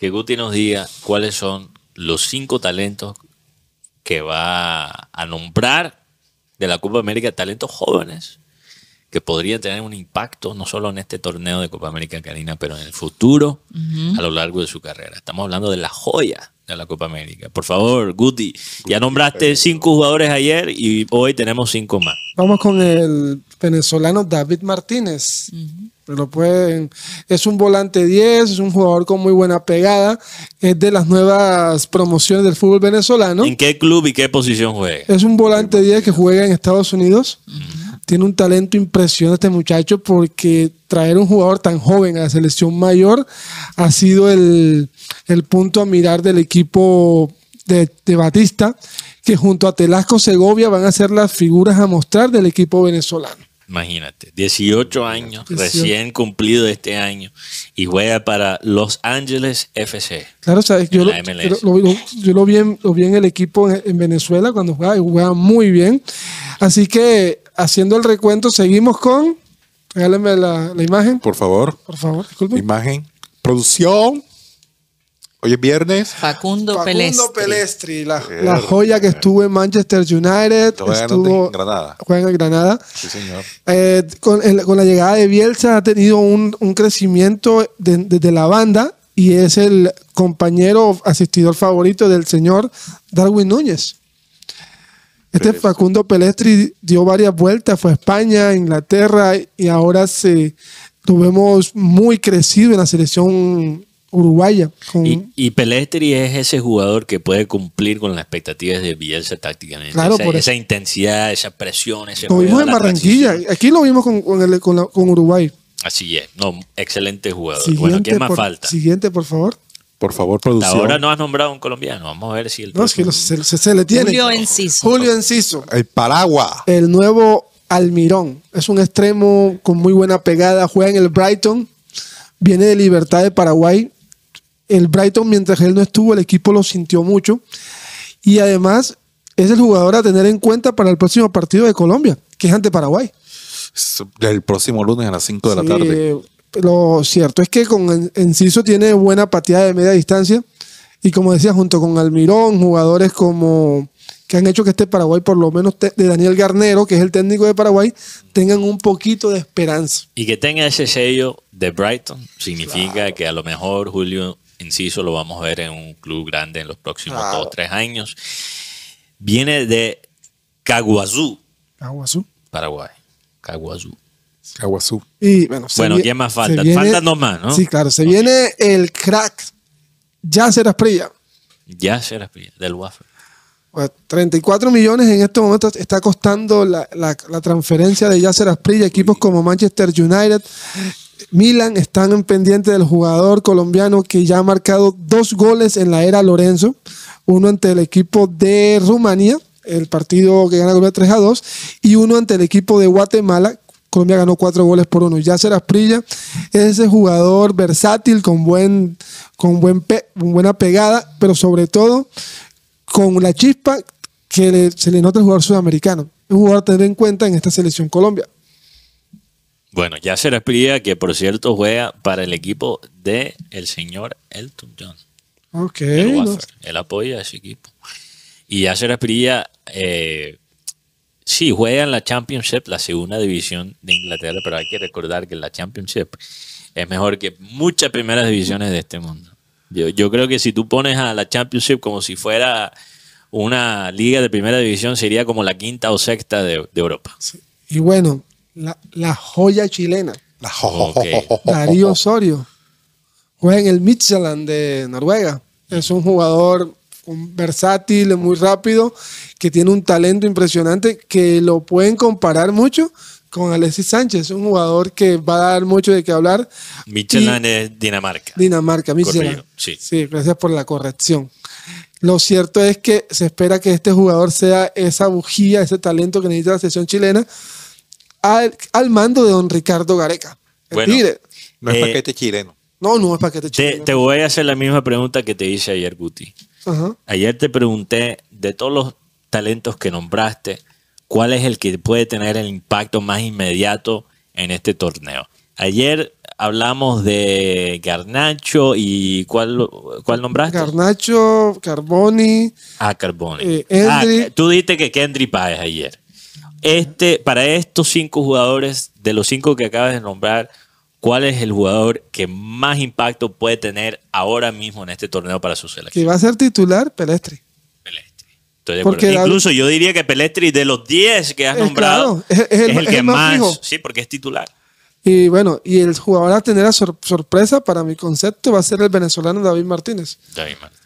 que Guti nos diga cuáles son los cinco talentos que va a nombrar de la Copa América, talentos jóvenes que podrían tener un impacto no solo en este torneo de Copa América Carina, pero en el futuro a lo largo de su carrera. Estamos hablando de la joya a la Copa América. Por favor, Guti, ya nombraste eh, cinco jugadores ayer y hoy tenemos cinco más. Vamos con el venezolano David Martínez. es un volante 10, es un jugador con muy buena pegada, es de las nuevas promociones del fútbol venezolano. ¿En qué club y qué posición juega? Es un volante 10 que juega en Estados Unidos. Tiene un talento impresionante este muchacho porque traer un jugador tan joven a la selección mayor ha sido el, el punto a mirar del equipo de, Batista, que junto a Telasco Segovia van a ser las figuras a mostrar del equipo venezolano. Imagínate, 18 años recién cumplido este año y juega para Los Ángeles FC. Claro, sabes, yo lo, lo, yo lo, vi en, el equipo en, Venezuela cuando jugaba y jugaba muy bien. Así que haciendo el recuento, seguimos con. Regálenme la, imagen. Por favor. Por favor, disculpe. Imagen. Producción. Hoy es viernes. Facundo, Facundo Pelestri. la, joya que estuvo en Manchester United. estuvo en Granada. Juega en Granada. Sí, señor. Eh, con, la llegada de Bielsa ha tenido un, crecimiento desde de, la banda y es el compañero asistidor favorito del señor Darwin Núñez. Este Facundo Pelestri dio varias vueltas, fue a España, Inglaterra y ahora se, tuvimos muy crecido en la selección uruguaya. Y, y, es ese jugador que puede cumplir con las expectativas de Bielsa tácticamente. esa, por esa intensidad, esa presión, ese Lo vimos en Barranquilla, aquí lo vimos con, Uruguay. Así es, no, excelente jugador. Siguiente, ¿qué más por, falta? Siguiente, por favor. Por favor, producción. Ahora no has nombrado a un colombiano. Vamos a ver si el. No, se, le tiene. Julio Enciso. Julio Enciso. El El nuevo Almirón. Es un extremo con muy buena pegada. Juega en el Brighton. Viene de Libertad de Paraguay el Brighton, mientras él no estuvo, el equipo lo sintió mucho. Y además es el jugador a tener en cuenta para el próximo partido de Colombia, que es ante Paraguay. El próximo lunes a las 5 de la tarde. Lo cierto es que con Enciso tiene buena pateada de media distancia. Y como decía, junto con Almirón, jugadores como que han hecho que este Paraguay, por lo menos de Daniel Garnero, que es el técnico de Paraguay, tengan un poquito de esperanza. Y que tenga ese sello de Brighton significa que a lo mejor Julio Inciso lo vamos a ver en un club grande en los próximos dos o tres años. Viene de Caguazú. Caguazú. Paraguay. Caguazú. Caguazú. Y bueno, bueno ¿qué más falta? falta nomás, ¿no? Sí, claro. Se viene el crack Yasser Asprilla. Yasser Asprilla, del Waffle. 34 millones en este momento está costando la, transferencia de Yasser Asprilla. Equipos como Manchester United, Milan están en pendiente del jugador colombiano que ya ha marcado dos goles en la era Lorenzo, uno ante el equipo de Rumanía, el partido que gana Colombia 3 a 2, y uno ante el equipo de Guatemala. Colombia ganó cuatro goles por uno. Yaceras Prilla es ese jugador versátil con, buen, con, buen buena pegada, pero sobre todo con la chispa que se le nota al jugador sudamericano. Un jugador a tener en cuenta en esta selección Colombia. Bueno, será Aspría, que por cierto juega para el equipo de el señor Elton John. Ok. El Él apoya a ese equipo. Y ya será eh, sí, juega en la Championship, la segunda división de Inglaterra, pero hay que recordar que la Championship es mejor que muchas primeras divisiones de este mundo. Yo, creo que si tú pones a la Championship como si fuera una liga de primera división, sería como la quinta o sexta de, Europa. Y bueno, la, joya chilena. Darío Osorio. Juega en el Midtjylland de Noruega. Es un jugador versátil, muy rápido, que tiene un talento impresionante, que lo pueden comparar mucho con Alexis Sánchez, un jugador que va a dar mucho de qué hablar. Michelin es Dinamarca. Dinamarca, Michelin. Sí. gracias por la corrección. Lo cierto es que se espera que este jugador sea esa bujía, ese talento que necesita la selección chilena al, mando de don Ricardo Gareca. bueno, No es eh, paquete chileno. No, no es paquete chileno. Te, te, voy a hacer la misma pregunta que te hice ayer, Guti. Ayer te pregunté de todos los talentos que nombraste, ¿cuál es el que puede tener el impacto más inmediato en este torneo? Ayer hablamos de Garnacho y ¿cuál, cuál nombraste? Garnacho, Carboni. Ah, Carboni. Eh, ah, tú dijiste que Kendry Páez ayer. Este, para estos cinco jugadores, de los cinco que acabas de nombrar, ¿cuál es el jugador que más impacto puede tener ahora mismo en este torneo para su selección? Que va a ser titular Pelestri. Pelestri. Incluso yo diría que Pelestri de los 10 que has nombrado es, el, que más, sí, porque es titular. Y bueno, y el jugador a tener a sorpresa para mi concepto va a ser el venezolano David Martínez. David Martínez.